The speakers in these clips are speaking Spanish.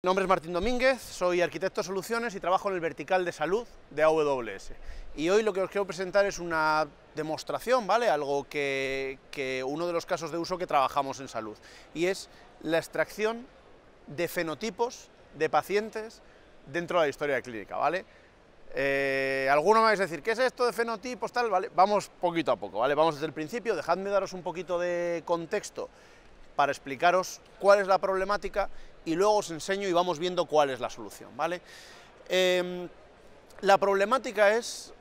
Mi nombre es Martín Domínguez, soy arquitecto soluciones y trabajo en el vertical de salud de AWS. Y hoy lo que os quiero presentar es una demostración, ¿vale? Algo que, uno de los casos de uso que trabajamos en salud. Y es la extracción de fenotipos de pacientes dentro de la historia clínica, ¿vale? Eh, alguno me vais a decir, ¿qué es esto de fenotipos, tal? vamos poquito a poco, ¿vale? Vamos desde el principio, dejadme daros un poquito de contexto para explicaros cuál es la problemática y luego os enseño y vamos viendo cuál es la solución, ¿vale? Em, la problemática es...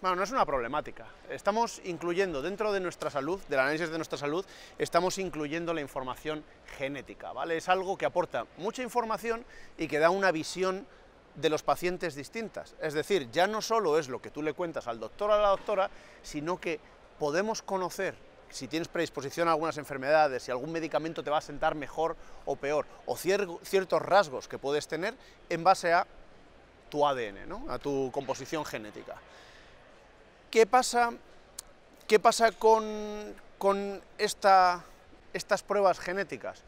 Bueno, no es una problemática. Estamos incluyendo dentro de nuestra salud, del análisis de nuestra salud, estamos incluyendo la información genética, ¿vale? Es algo que aporta mucha información y que da una visión de los pacientes distintas. Es decir, ya no solo es lo que tú le cuentas al doctor o a la doctora, sino que podemos conocer si tienes predisposición a algunas enfermedades, si algún medicamento te va a sentar mejor o peor, o ciertos rasgos que puedes tener en base a tu ADN, a tu composición genética. ¿Qué pasa, qué pasa con, estas pruebas genéticas?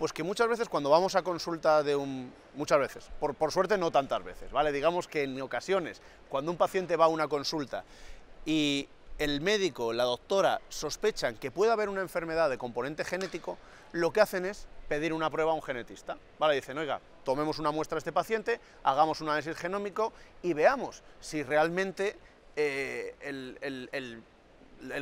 Pues que muchas veces cuando vamos a consulta de un... muchas veces, por, por suerte no tantas veces, ¿vale? Digamos que en ocasiones, cuando un paciente va a una consulta y el médico la doctora sospechan que puede haber una enfermedad de componente genético, lo que hacen es pedir una prueba a un genetista. ¿vale? Dicen, oiga, tomemos una muestra a este paciente, hagamos un análisis genómico y veamos si realmente eh, el,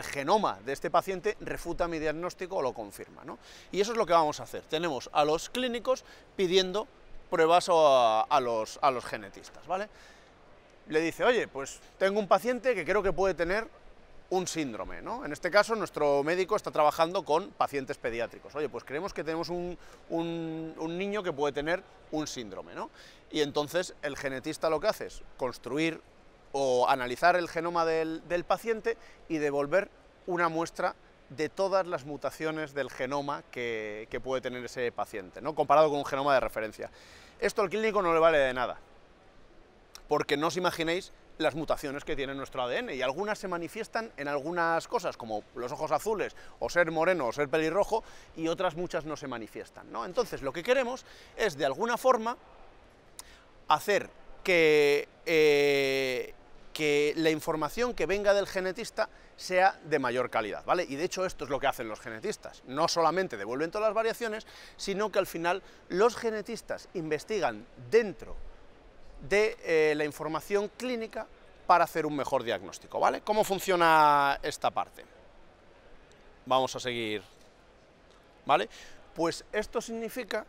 genoma de este paciente refuta mi diagnóstico o lo confirma. ¿no? Y eso es lo que vamos a hacer. Tenemos a los clínicos pidiendo pruebas a, los, a los genetistas. ¿vale? Le dice, oye, pues tengo un paciente que creo que puede tener un síndrome. ¿no? En este caso, nuestro médico está trabajando con pacientes pediátricos. Oye, pues creemos que tenemos un, niño que puede tener un síndrome. ¿no? Y entonces el genetista lo que hace es construir o analizar el genoma del, paciente y devolver una muestra de todas las mutaciones del genoma que, que, puede tener ese paciente, ¿no? comparado con un genoma de referencia. Esto al clínico no le vale de nada, porque no os imaginéis las mutaciones que tiene nuestro ADN y algunas se manifiestan en algunas cosas, como los ojos azules, o ser moreno, o ser pelirrojo, y otras muchas no se manifiestan. ¿no? Entonces, lo que queremos es, de alguna forma, hacer que, eh, que la información que venga del genetista sea de mayor calidad, ¿vale? Y de hecho esto es lo que hacen los genetistas, no solamente devuelven todas las variaciones, sino que al final los genetistas investigan dentro de eh, la información clínica para hacer un mejor diagnóstico, ¿vale? ¿Cómo funciona esta parte? Vamos a seguir, ¿vale? Pues esto significa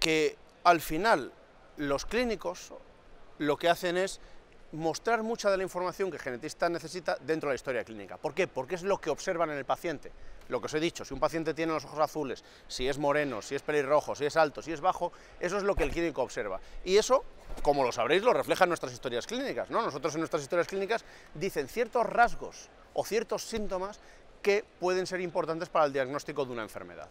que al final los clínicos lo que hacen es mostrar mucha de la información que el genetista necesita dentro de la historia clínica. ¿Por qué? Porque es lo que observan en el paciente. Lo que os he dicho, si un paciente tiene los ojos azules, si es moreno, si es pelirrojo, si es alto, si es bajo, eso es lo que el clínico observa. Y eso, como lo sabréis, lo refleja en nuestras historias clínicas. ¿no? Nosotros en nuestras historias clínicas dicen ciertos rasgos o ciertos síntomas que pueden ser importantes para el diagnóstico de una enfermedad.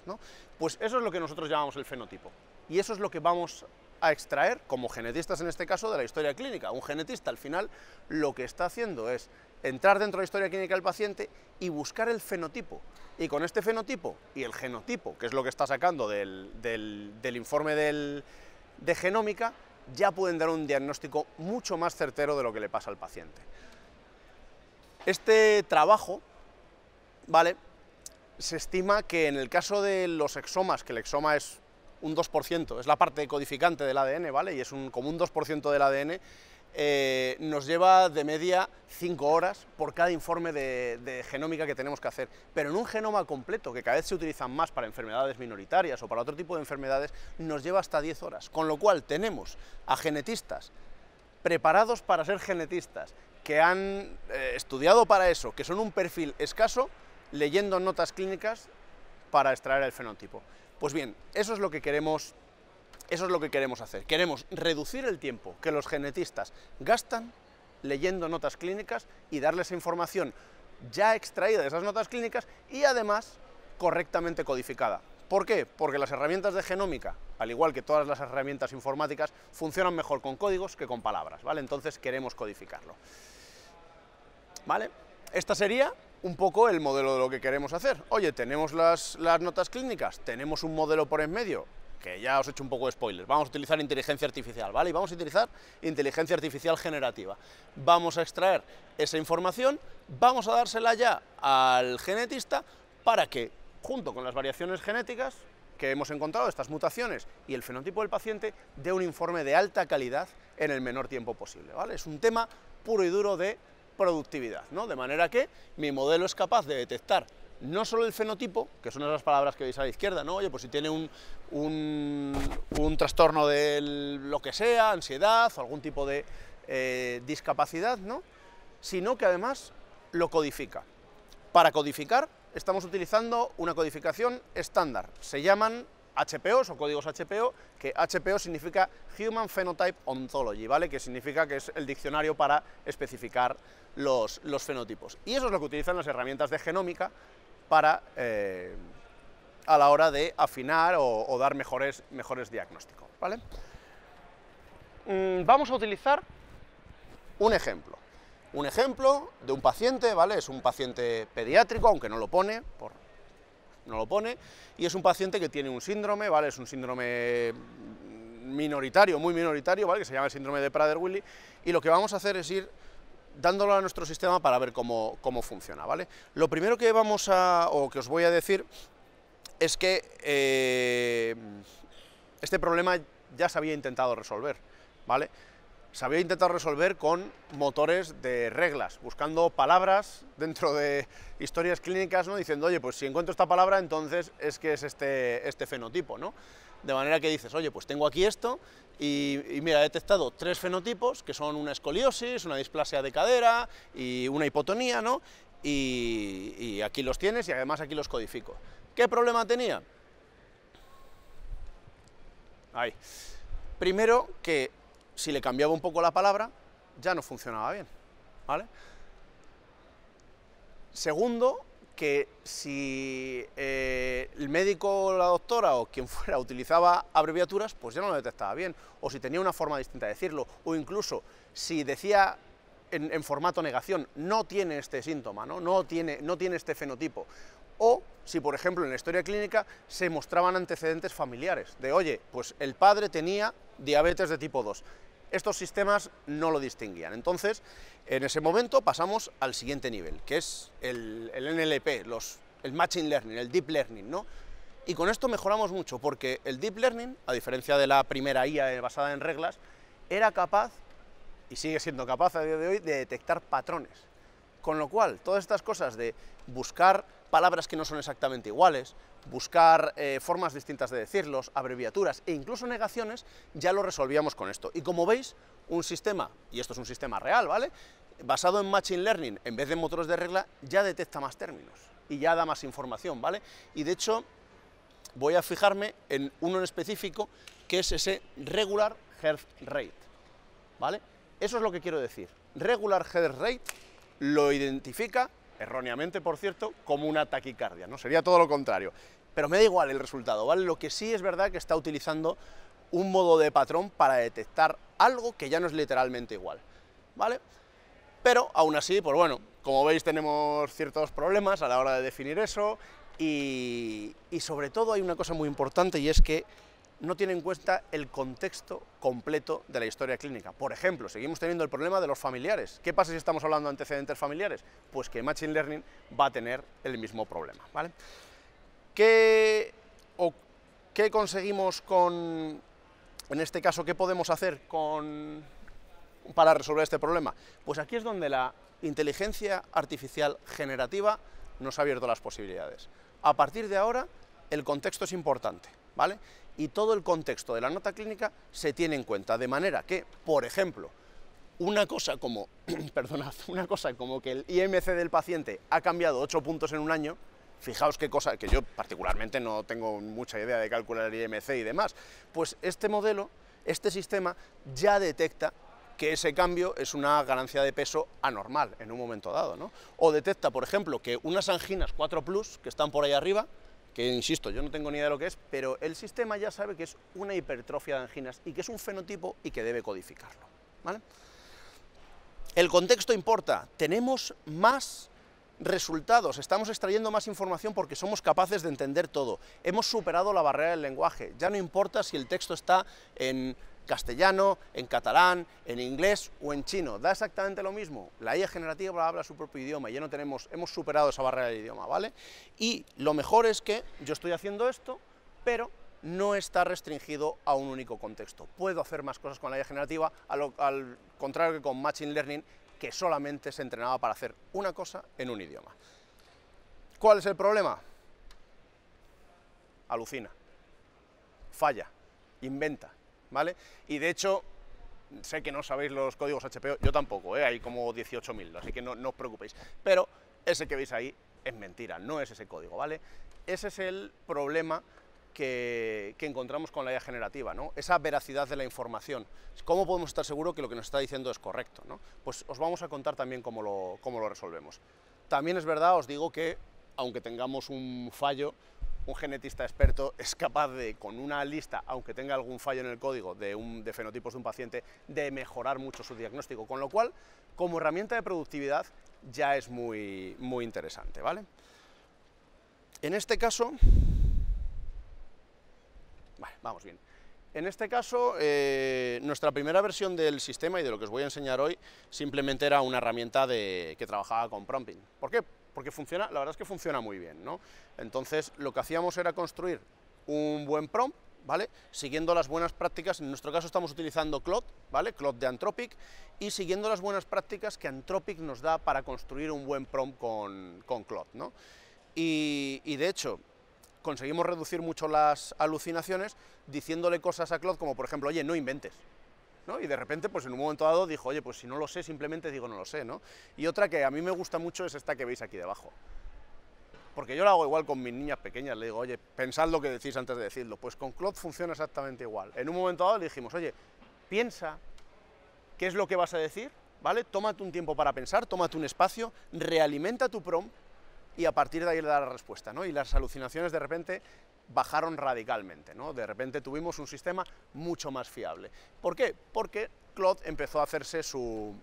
Pues eso es lo que nosotros llamamos el fenotipo. Y eso es lo que vamos a extraer, como genetistas en este caso, de la historia clínica. Un genetista al final lo que está haciendo es entrar dentro de la historia clínica del paciente y buscar el fenotipo. Y con este fenotipo y el genotipo, que es lo que está sacando del, informe de genómica, ya pueden dar un diagnóstico mucho más certero de lo que le pasa al paciente. Este trabajo, ¿vale? Se estima que en el caso de los exomas, que el exoma es un 2%, es la parte codificante del ADN, ¿vale? Y es un, como un 2% del ADN, eh, nos lleva de media 5 horas por cada informe de, genómica que tenemos que hacer. Pero en un genoma completo, que cada vez se utilizan más para enfermedades minoritarias o para otro tipo de enfermedades, nos lleva hasta 10 horas. Con lo cual tenemos a genetistas preparados para ser genetistas, que han eh, estudiado para eso, que son un perfil escaso, leyendo notas clínicas para extraer el fenotipo. Pues bien, eso es lo que queremos eso es lo que queremos hacer. Queremos reducir el tiempo que los genetistas gastan leyendo notas clínicas y darles información ya extraída de esas notas clínicas y además correctamente codificada. ¿Por qué? Porque las herramientas de genómica, al igual que todas las herramientas informáticas, funcionan mejor con códigos que con palabras, ¿vale? Entonces queremos codificarlo. ¿Vale? Esta sería un poco el modelo de lo que queremos hacer. Oye, tenemos las, notas clínicas, tenemos un modelo por en medio, que ya os he hecho un poco de spoiler, vamos a utilizar inteligencia artificial, ¿vale? Y vamos a utilizar inteligencia artificial generativa. Vamos a extraer esa información, vamos a dársela ya al genetista para que, junto con las variaciones genéticas que hemos encontrado, estas mutaciones y el fenotipo del paciente, dé un informe de alta calidad en el menor tiempo posible, ¿vale? Es un tema puro y duro de productividad, ¿no? De manera que mi modelo es capaz de detectar no solo el fenotipo, que son esas palabras que veis a la izquierda, ¿no? Oye, pues si tiene un, un, trastorno de lo que sea, ansiedad o algún tipo de eh, discapacidad, ¿no? Sino que además lo codifica. Para codificar estamos utilizando una codificación estándar, se llaman HPOs o códigos HPO, que HPO significa Human Phenotype Ontology, ¿vale? Que significa que es el diccionario para especificar los, los fenotipos. Y eso es lo que utilizan las herramientas de genómica para, eh, a la hora de afinar o, dar mejores, mejores diagnósticos, ¿vale? Mm, vamos a utilizar un ejemplo. Un ejemplo de un paciente, ¿vale? Es un paciente pediátrico, aunque no lo pone, por, no lo pone, y es un paciente que tiene un síndrome, ¿vale? Es un síndrome minoritario, muy minoritario, ¿vale? Que se llama el síndrome de Prader-Willi, y lo que vamos a hacer es ir dándolo a nuestro sistema para ver cómo, funciona, ¿vale? Lo primero que vamos a, o que os voy a decir, es que eh, este problema ya se había intentado resolver, ¿vale? se había intentado resolver con motores de reglas, buscando palabras dentro de historias clínicas, ¿no? diciendo, oye, pues si encuentro esta palabra, entonces es que es este, este fenotipo. ¿no? De manera que dices, oye, pues tengo aquí esto y, mira, he detectado tres fenotipos, que son una escoliosis, una displasia de cadera y una hipotonía, ¿no? y, aquí los tienes y además aquí los codifico. ¿Qué problema tenía? Primero, que si le cambiaba un poco la palabra, ya no funcionaba bien, ¿vale? Segundo, que si eh, el médico, o la doctora o quien fuera utilizaba abreviaturas, pues ya no lo detectaba bien, o si tenía una forma distinta de decirlo, o incluso si decía en, formato negación, no tiene este síntoma, ¿no? No, tiene, no tiene este fenotipo, o si, por ejemplo, en la historia clínica se mostraban antecedentes familiares, de, oye, pues el padre tenía diabetes de tipo 2, estos sistemas no lo distinguían. Entonces, en ese momento pasamos al siguiente nivel, que es el, NLP, el Machine Learning, el Deep Learning, ¿no? Y con esto mejoramos mucho, porque el Deep Learning, a diferencia de la primera IA basada en reglas, era capaz, y sigue siendo capaz a día de hoy, de detectar patrones. Con lo cual, todas estas cosas de buscar palabras que no son exactamente iguales, buscar eh, formas distintas de decirlos, abreviaturas e incluso negaciones, ya lo resolvíamos con esto. Y como veis, un sistema, y esto es un sistema real, ¿vale? Basado en Machine Learning, en vez de motores de regla, ya detecta más términos y ya da más información, ¿vale? Y de hecho, voy a fijarme en uno en específico, que es ese Regular Health Rate, ¿vale? Eso es lo que quiero decir. Regular Health Rate lo identifica erróneamente por cierto, como una taquicardia, ¿no? Sería todo lo contrario. Pero me da igual el resultado, ¿vale? Lo que sí es verdad que está utilizando un modo de patrón para detectar algo que ya no es literalmente igual, ¿vale? Pero aún así, pues bueno, como veis tenemos ciertos problemas a la hora de definir eso y, y sobre todo hay una cosa muy importante y es que no tiene en cuenta el contexto completo de la historia clínica. Por ejemplo, seguimos teniendo el problema de los familiares. ¿Qué pasa si estamos hablando de antecedentes familiares? Pues que Machine Learning va a tener el mismo problema. ¿vale? ¿Qué, ¿Qué conseguimos con, en este caso, qué podemos hacer con, para resolver este problema? Pues aquí es donde la inteligencia artificial generativa nos ha abierto las posibilidades. A partir de ahora, el contexto es importante, ¿vale? y todo el contexto de la nota clínica se tiene en cuenta, de manera que, por ejemplo, una cosa como, perdonad, una cosa como que el IMC del paciente ha cambiado ocho puntos en un año, fijaos qué cosa, que yo particularmente no tengo mucha idea de calcular el IMC y demás, pues este modelo, este sistema ya detecta que ese cambio es una ganancia de peso anormal en un momento dado, ¿no? O detecta, por ejemplo, que unas anginas 4 plus que están por ahí arriba que insisto, yo no tengo ni idea de lo que es, pero el sistema ya sabe que es una hipertrofia de anginas y que es un fenotipo y que debe codificarlo. El contexto importa, tenemos más resultados, estamos extrayendo más información porque somos capaces de entender todo, hemos superado la barrera del lenguaje, ya no importa si el texto está en castellano, en catalán, en inglés o en chino. Da exactamente lo mismo. La IA generativa habla su propio idioma, ya no tenemos, hemos superado esa barrera del idioma, ¿vale? Y lo mejor es que yo estoy haciendo esto, pero no está restringido a un único contexto. Puedo hacer más cosas con la IA generativa, al contrario que con Machine Learning, que solamente se entrenaba para hacer una cosa en un idioma. ¿Cuál es el problema? Alucina, falla, inventa, ¿vale? Y de hecho, sé que no sabéis los códigos HPO, yo tampoco, ¿eh? hay como 18.000, así que no, os preocupéis. Pero ese que veis ahí es mentira, no es ese código, ¿vale? Ese es el problema que, encontramos con la idea generativa, ¿no? esa veracidad de la información. ¿Cómo podemos estar seguros que lo que nos está diciendo es correcto? Pues os vamos a contar también cómo lo resolvemos. También es verdad, os digo que, aunque tengamos un fallo, un genetista experto es capaz de, con una lista, aunque tenga algún fallo en el código de, un, de fenotipos de un paciente, de mejorar mucho su diagnóstico, con lo cual, como herramienta de productividad, ya es muy, muy interesante, ¿vale? En este caso, vamos bien. En este caso, eh, nuestra primera versión del sistema y de lo que os voy a enseñar hoy, simplemente era una herramienta que trabajaba con prompting. ¿Por qué? porque funciona, la verdad es que funciona muy bien, ¿no? Entonces, lo que hacíamos era construir un buen prompt, ¿vale? Siguiendo las buenas prácticas, en nuestro caso estamos utilizando Claude, ¿vale? Clot de Anthropic, y siguiendo las buenas prácticas que Anthropic nos da para construir un buen prompt con, con ¿no? Y, de hecho, conseguimos reducir mucho las alucinaciones diciéndole cosas a Claude como, por ejemplo, oye, no inventes, y de repente, pues en un momento dado dijo, oye, pues si no lo sé, simplemente digo no lo sé, ¿no? Y otra que a mí me gusta mucho es esta que veis aquí debajo. Porque yo lo hago igual con mis niñas pequeñas, le digo, oye, pensad lo que decís antes de decirlo. Pues con Claude funciona exactamente igual. En un momento dado le dijimos, oye, piensa qué es lo que vas a decir, ¿vale? Tómate un tiempo para pensar, tómate un espacio, realimenta tu PROM y a partir de ahí le da la respuesta, ¿no? Y las alucinaciones de repente bajaron radicalmente. ¿no? De repente tuvimos un sistema mucho más fiable. ¿Por qué? Porque Claude empezó a hacerse su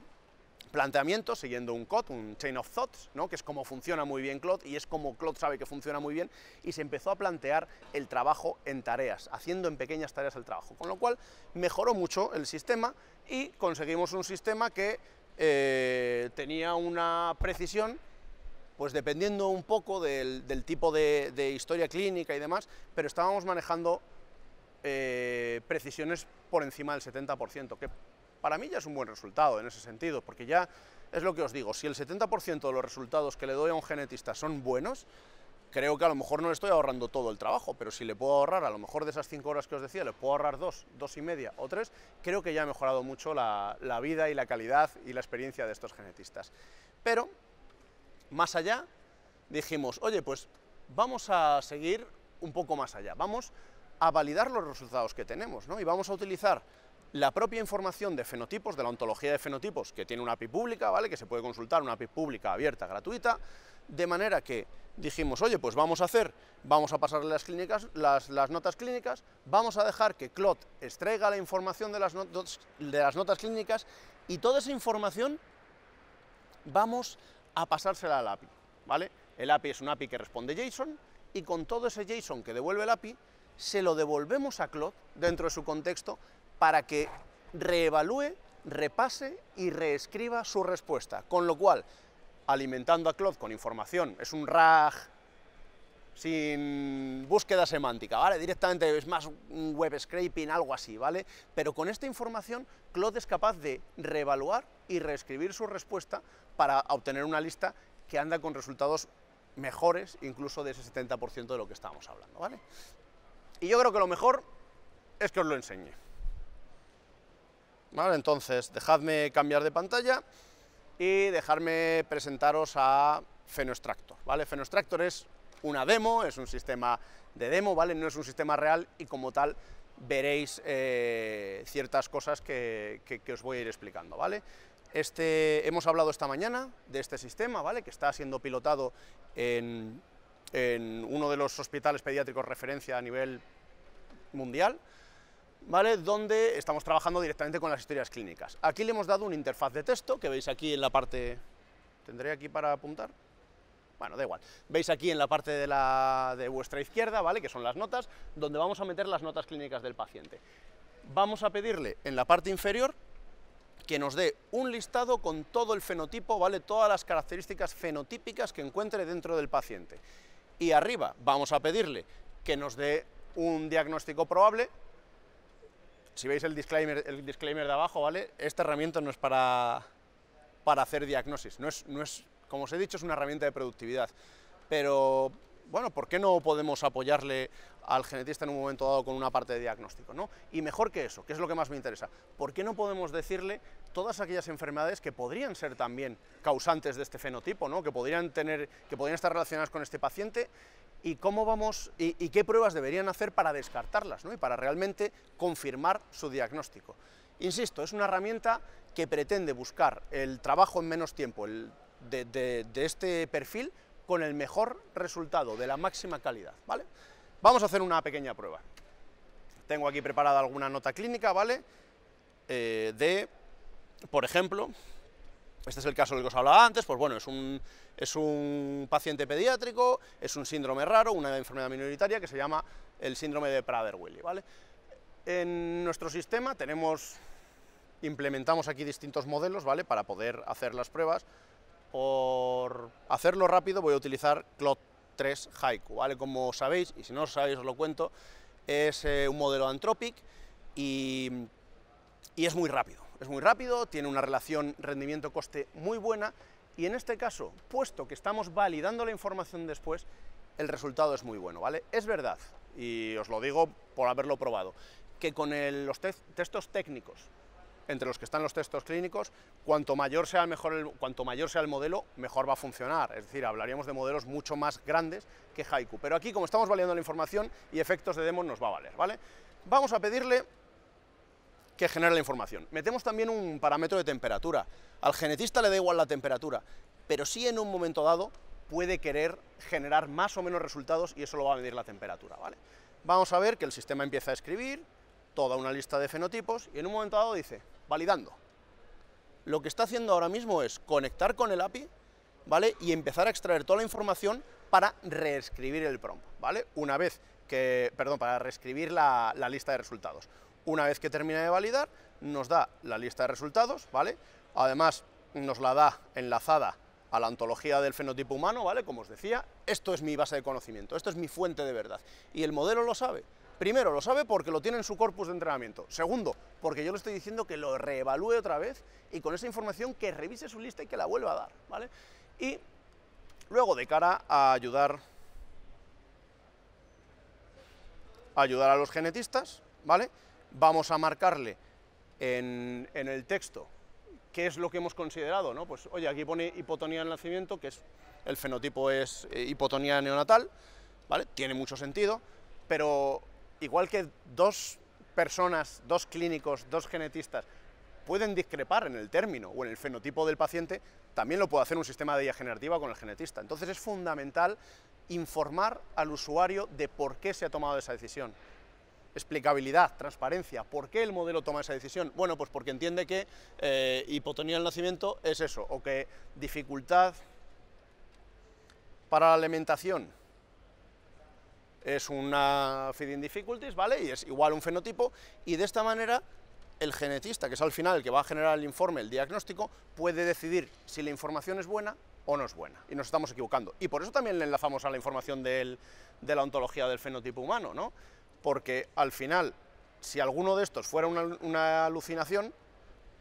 planteamiento siguiendo un COT, un Chain of Thoughts, ¿no? que es como funciona muy bien Claude y es como Claude sabe que funciona muy bien y se empezó a plantear el trabajo en tareas, haciendo en pequeñas tareas el trabajo, con lo cual mejoró mucho el sistema y conseguimos un sistema que eh, tenía una precisión pues dependiendo un poco del, tipo de, historia clínica y demás, pero estábamos manejando eh, precisiones por encima del 70%, que para mí ya es un buen resultado en ese sentido, porque ya es lo que os digo, si el 70% de los resultados que le doy a un genetista son buenos, creo que a lo mejor no le estoy ahorrando todo el trabajo, pero si le puedo ahorrar, a lo mejor de esas 5 horas que os decía, le puedo ahorrar 2, dos y media o 3, creo que ya ha mejorado mucho la, la vida y la calidad y la experiencia de estos genetistas. Pero más allá, dijimos, oye, pues vamos a seguir un poco más allá, vamos a validar los resultados que tenemos, ¿no? Y vamos a utilizar la propia información de fenotipos, de la ontología de fenotipos, que tiene una API pública, ¿vale? Que se puede consultar, una API pública abierta, gratuita, de manera que dijimos, oye, pues vamos a hacer, vamos a pasarle las, clínicas, las, las notas clínicas, vamos a dejar que CLOT extraiga la información de las, notas, de las notas clínicas y toda esa información vamos a pasársela al API. ¿vale? El API es un API que responde JSON y con todo ese JSON que devuelve el API, se lo devolvemos a Claude, dentro de su contexto para que reevalúe, repase y reescriba su respuesta. Con lo cual, alimentando a Claude con información, es un RAG sin búsqueda semántica, ¿vale? Directamente es más web scraping, algo así, ¿vale? Pero con esta información, Claude es capaz de reevaluar y reescribir su respuesta para obtener una lista que anda con resultados mejores incluso de ese 70% de lo que estábamos hablando, ¿vale? Y yo creo que lo mejor es que os lo enseñe. Vale, entonces, dejadme cambiar de pantalla y dejarme presentaros a Fenostractor, ¿vale? Fenoextractor es una demo, es un sistema de demo, ¿vale? No es un sistema real y como tal veréis eh, ciertas cosas que, os voy a ir explicando, ¿vale? Este, hemos hablado esta mañana de este sistema, ¿vale? Que está siendo pilotado en, en uno de los hospitales pediátricos referencia a nivel mundial, ¿vale? Donde estamos trabajando directamente con las historias clínicas. Aquí le hemos dado una interfaz de texto, que veis aquí en la parte... ¿Tendré aquí para apuntar? bueno, da igual. Veis aquí en la parte de, la, de vuestra izquierda, ¿vale? Que son las notas, donde vamos a meter las notas clínicas del paciente. Vamos a pedirle en la parte inferior que nos dé un listado con todo el fenotipo, ¿vale? Todas las características fenotípicas que encuentre dentro del paciente. Y arriba vamos a pedirle que nos dé un diagnóstico probable. Si veis el disclaimer, el disclaimer de abajo, ¿vale? Esta herramienta no es para, para hacer diagnosis, no es, no es como os he dicho, es una herramienta de productividad, pero bueno, ¿por qué no podemos apoyarle al genetista en un momento dado con una parte de diagnóstico? ¿no? Y mejor que eso, que es lo que más me interesa, ¿por qué no podemos decirle todas aquellas enfermedades que podrían ser también causantes de este fenotipo, ¿no? que, podrían tener, que estar relacionadas con este paciente y cómo vamos y, qué pruebas deberían hacer para descartarlas ¿no? y para realmente confirmar su diagnóstico. Insisto, es una herramienta que pretende buscar el trabajo en menos tiempo, el de, este perfil con el mejor resultado, de la máxima calidad, ¿vale? Vamos a hacer una pequeña prueba. Tengo aquí preparada alguna nota clínica, ¿vale? Eh, de, por ejemplo, este es el caso del que os hablaba antes, pues bueno, es un, es un paciente pediátrico, es un síndrome raro, una enfermedad minoritaria que se llama el síndrome de Prader-Willi, ¿vale? En nuestro sistema tenemos, implementamos aquí distintos modelos, ¿vale? Para poder hacer las pruebas, por hacerlo rápido voy a utilizar Cloud 3 Haiku, ¿vale? Como sabéis, y si no sabéis os lo cuento, es eh, un modelo Anthropic y, es muy rápido. Es muy rápido, tiene una relación rendimiento-coste muy buena y en este caso, puesto que estamos validando la información después, el resultado es muy bueno, ¿vale? Es verdad, y os lo digo por haberlo probado, que con los textos técnicos entre los que están los textos clínicos, cuanto mayor sea el, mejor cuanto mayor sea el modelo, mejor va a funcionar. Es decir, hablaríamos de modelos mucho más grandes que Haiku. Pero aquí, como estamos validando la información y efectos de demos, nos va a valer. ¿vale? Vamos a pedirle que genere la información. Metemos también un parámetro de temperatura. Al genetista le da igual la temperatura, pero sí en un momento dado puede querer generar más o menos resultados y eso lo va a medir la temperatura. ¿vale? Vamos a ver que el sistema empieza a escribir toda una lista de fenotipos y en un momento dado dice, validando. Lo que está haciendo ahora mismo es conectar con el API ¿vale? y empezar a extraer toda la información para reescribir el prompt. ¿vale? Una vez que, perdón, para reescribir la, lista de resultados. Una vez que termina de validar, nos da la lista de resultados, ¿vale? Además, nos la da enlazada a la antología del fenotipo humano, ¿vale? Como os decía, esto es mi base de conocimiento, esto es mi fuente de verdad. Y el modelo lo sabe, Primero, lo sabe porque lo tiene en su corpus de entrenamiento. Segundo, porque yo le estoy diciendo que lo reevalúe otra vez y con esa información que revise su lista y que la vuelva a dar, ¿vale? Y luego, de cara a ayudar a, ayudar a los genetistas, ¿vale? Vamos a marcarle en, el texto qué es lo que hemos considerado, ¿no? Pues, oye, aquí pone hipotonía en nacimiento, que es el fenotipo es eh, hipotonía neonatal, ¿vale? Tiene mucho sentido, pero igual que dos personas, dos clínicos, dos genetistas, pueden discrepar en el término o en el fenotipo del paciente, también lo puede hacer un sistema de IA generativa con el genetista. Entonces es fundamental informar al usuario de por qué se ha tomado esa decisión. Explicabilidad, transparencia, ¿por qué el modelo toma esa decisión? Bueno, pues porque entiende que eh, hipotonía del nacimiento es eso, o que dificultad para la alimentación es una feeding difficulties, ¿vale? Y es igual un fenotipo, y de esta manera el genetista, que es al final el que va a generar el informe, el diagnóstico, puede decidir si la información es buena o no es buena, y nos estamos equivocando. Y por eso también le enlazamos a la información de la ontología del fenotipo humano, ¿no? Porque al final, si alguno de estos fuera una, alucinación,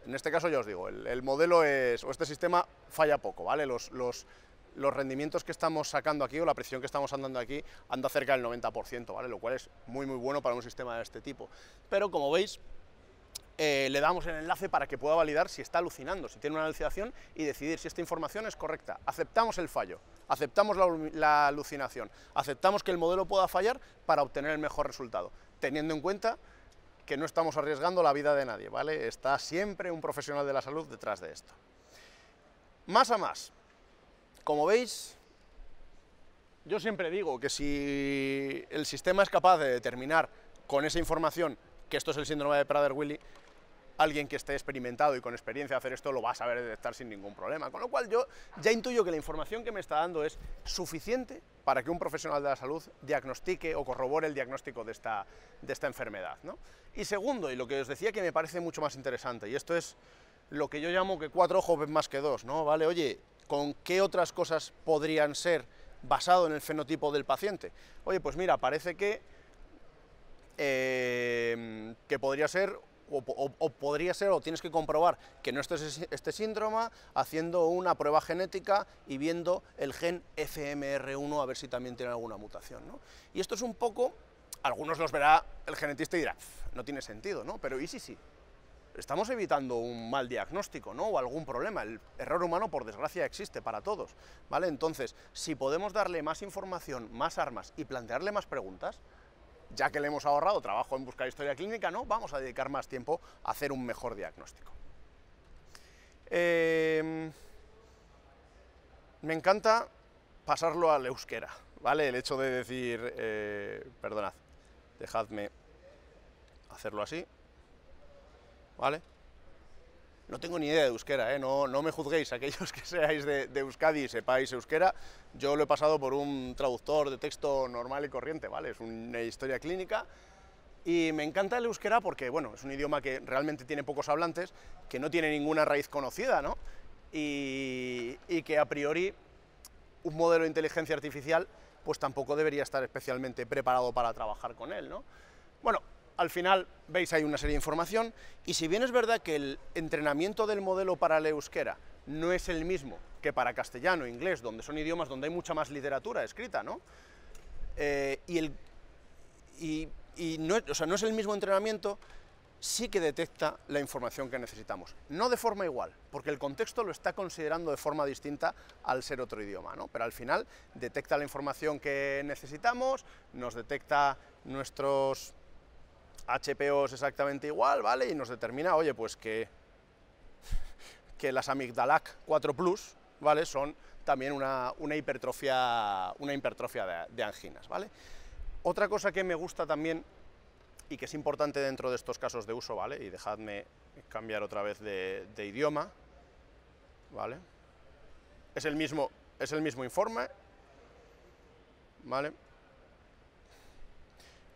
en este caso yo os digo, el, modelo es, o este sistema falla poco, ¿vale? Los, los, los rendimientos que estamos sacando aquí o la presión que estamos andando aquí anda cerca del 90%, ¿vale? lo cual es muy muy bueno para un sistema de este tipo. Pero como veis, eh, le damos el enlace para que pueda validar si está alucinando, si tiene una alucinación y decidir si esta información es correcta. Aceptamos el fallo, aceptamos la, la alucinación, aceptamos que el modelo pueda fallar para obtener el mejor resultado, teniendo en cuenta que no estamos arriesgando la vida de nadie, ¿vale? Está siempre un profesional de la salud detrás de esto. Más a más, como veis, yo siempre digo que si el sistema es capaz de determinar con esa información que esto es el síndrome de Prader-Willi, alguien que esté experimentado y con experiencia de hacer esto lo va a saber detectar sin ningún problema. Con lo cual yo ya intuyo que la información que me está dando es suficiente para que un profesional de la salud diagnostique o corrobore el diagnóstico de esta, de esta enfermedad. ¿no? Y segundo, y lo que os decía que me parece mucho más interesante, y esto es lo que yo llamo que cuatro ojos ven más que dos, ¿no? Vale, oye, con qué otras cosas podrían ser basado en el fenotipo del paciente. Oye, pues mira, parece que, em, que podría ser o, podría ser, o tienes que comprobar que no es este síndrome haciendo una prueba genética y viendo el gen FMR1 a ver si también tiene alguna mutación. ¿no? Y esto es un poco, algunos los verá el genetista y dirá, no tiene sentido, ¿no? Pero y sí, sí, estamos evitando un mal diagnóstico, ¿no? O algún problema. El error humano, por desgracia, existe para todos, ¿vale? Entonces, si podemos darle más información, más armas y plantearle más preguntas, ya que le hemos ahorrado trabajo en buscar historia clínica, ¿no? Vamos a dedicar más tiempo a hacer un mejor diagnóstico. Em, me encanta pasarlo al euskera, ¿vale? El hecho de decir, eh, perdonad, dejadme hacerlo así, ¿vale? No tengo ni idea de euskera, ¿eh? no, no me juzguéis aquellos que seáis de, Euskadi y sepáis euskera. Yo lo he pasado por un traductor de texto normal y corriente, ¿vale? Es una historia clínica. Y me encanta el euskera porque, bueno, es un idioma que realmente tiene pocos hablantes, que no tiene ninguna raíz conocida, ¿no? Y, que a priori un modelo de inteligencia artificial pues tampoco debería estar especialmente preparado para trabajar con él, ¿no? Bueno, al final veis hay una serie de información y si bien es verdad que el entrenamiento del modelo para el euskera no es el mismo que para castellano, inglés, donde son idiomas donde hay mucha más literatura escrita, ¿no? Eh, y, no, no es el mismo entrenamiento, sí que detecta la información que necesitamos. No de forma igual, porque el contexto lo está considerando de forma distinta al ser otro idioma, ¿no? pero al final detecta la información que necesitamos, nos detecta nuestros HPO es exactamente igual, ¿vale? Y nos determina, oye, pues que, que las amigdalac 4 Plus, ¿vale? Son también una, hipertrofia, una hipertrofia de, anginas, ¿vale? Otra cosa que me gusta también y que es importante dentro de estos casos de uso, ¿vale? Y dejadme cambiar otra vez de, idioma, ¿vale? Es el mismo, es el mismo informe, ¿vale?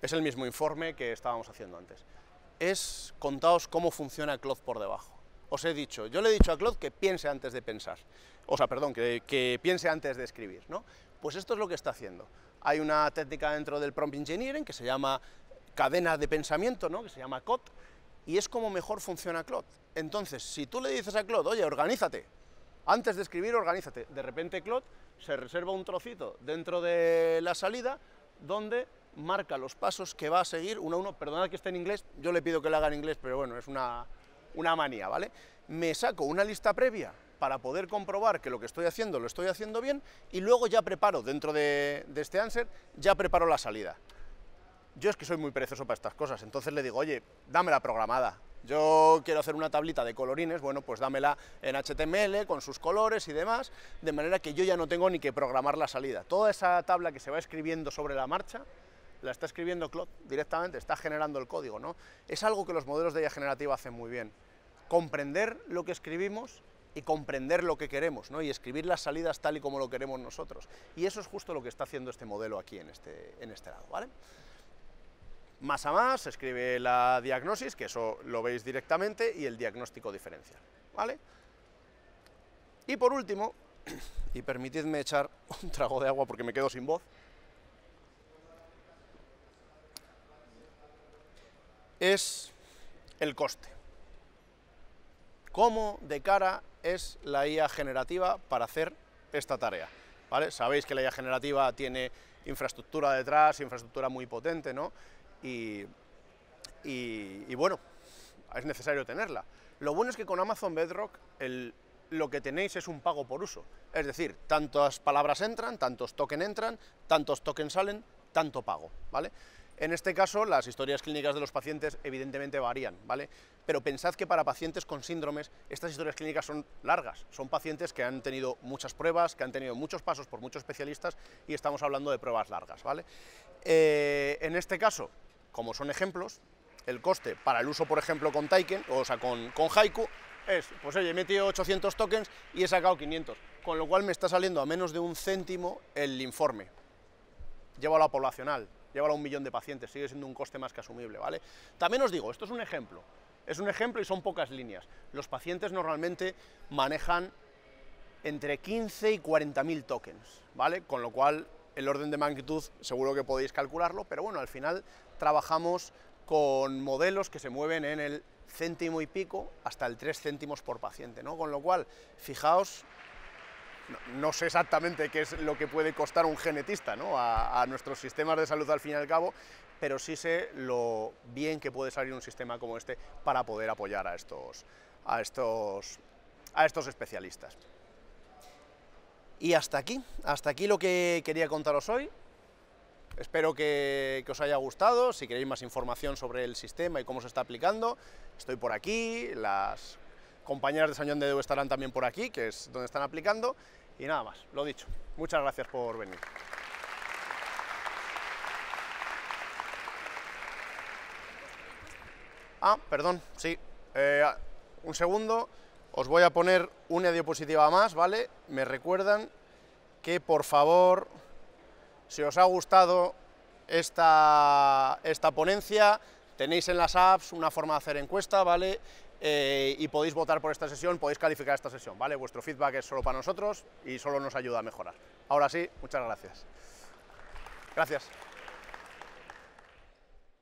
Es el mismo informe que estábamos haciendo antes. Es contaos cómo funciona Claude por debajo. Os he dicho, yo le he dicho a Claude que piense antes de pensar, o sea, perdón, que, piense antes de escribir, ¿no? Pues esto es lo que está haciendo. Hay una técnica dentro del prompt engineering que se llama cadena de pensamiento, ¿no? que se llama COT, y es como mejor funciona Claude. Entonces, si tú le dices a Claude, oye, organízate, antes de escribir, organízate, de repente Claude se reserva un trocito dentro de la salida donde marca los pasos que va a seguir uno a uno. Perdonad que esté en inglés, yo le pido que lo haga en inglés, pero bueno, es una, una manía, ¿vale? Me saco una lista previa para poder comprobar que lo que estoy haciendo lo estoy haciendo bien y luego ya preparo, dentro de, de este answer, ya preparo la salida. Yo es que soy muy perezoso para estas cosas, entonces le digo, oye, dame la programada, yo quiero hacer una tablita de colorines, bueno, pues dámela en HTML, con sus colores y demás, de manera que yo ya no tengo ni que programar la salida. Toda esa tabla que se va escribiendo sobre la marcha, la está escribiendo Claude directamente, está generando el código. ¿no? Es algo que los modelos de IA generativa hacen muy bien. Comprender lo que escribimos y comprender lo que queremos, ¿no? y escribir las salidas tal y como lo queremos nosotros. Y eso es justo lo que está haciendo este modelo aquí en este, en este lado. ¿vale? Más a más, se escribe la diagnosis, que eso lo veis directamente, y el diagnóstico diferencial. ¿vale? Y por último, y permitidme echar un trago de agua porque me quedo sin voz, es el coste. ¿Cómo de cara es la IA generativa para hacer esta tarea? ¿Vale? Sabéis que la IA generativa tiene infraestructura detrás, infraestructura muy potente, ¿no? Y, bueno, es necesario tenerla. Lo bueno es que con Amazon Bedrock lo que tenéis es un pago por uso. Es decir, tantas palabras entran, tantos tokens entran, tantos tokens salen, tanto pago, ¿vale? En este caso, las historias clínicas de los pacientes evidentemente varían, ¿vale? Pero pensad que para pacientes con síndromes estas historias clínicas son largas, son pacientes que han tenido muchas pruebas, que han tenido muchos pasos por muchos especialistas y estamos hablando de pruebas largas, ¿vale? Eh, en este caso, como son ejemplos, el coste para el uso, por ejemplo, con Taiken, o sea, con, con Haiku, es, pues oye, he metido 800 tokens y he sacado 500, con lo cual me está saliendo a menos de un céntimo el informe. Llevo a la poblacional, llevar a un millón de pacientes, sigue siendo un coste más que asumible, ¿vale? También os digo, esto es un ejemplo, es un ejemplo y son pocas líneas. Los pacientes normalmente manejan entre 15 y 40.000 tokens, ¿vale? Con lo cual el orden de magnitud seguro que podéis calcularlo, pero bueno, al final trabajamos con modelos que se mueven en el céntimo y pico hasta el 3 céntimos por paciente, ¿no? Con lo cual, fijaos no sé exactamente qué es lo que puede costar un genetista a, nuestros sistemas de salud al fin y al cabo, pero sí sé lo bien que puede salir un sistema como este para poder apoyar a estos, a estos, a estos especialistas. Y hasta aquí, hasta aquí lo que quería contaros hoy. Espero que, os haya gustado, si queréis más información sobre el sistema y cómo se está aplicando, estoy por aquí, las compañeras de Sañón de Deu estarán también por aquí, que es donde están aplicando. Y nada más, lo dicho. Muchas gracias por venir. Ah, perdón, sí. Eh, ah, un segundo, os voy a poner una diapositiva más, ¿vale? Me recuerdan que por favor, si os ha gustado esta, esta ponencia, tenéis en las apps una forma de hacer encuesta, ¿vale? Eh, y podéis votar por esta sesión, podéis calificar esta sesión, Vuestro feedback es solo para nosotros y solo nos ayuda a mejorar. Ahora sí, muchas gracias. Gracias.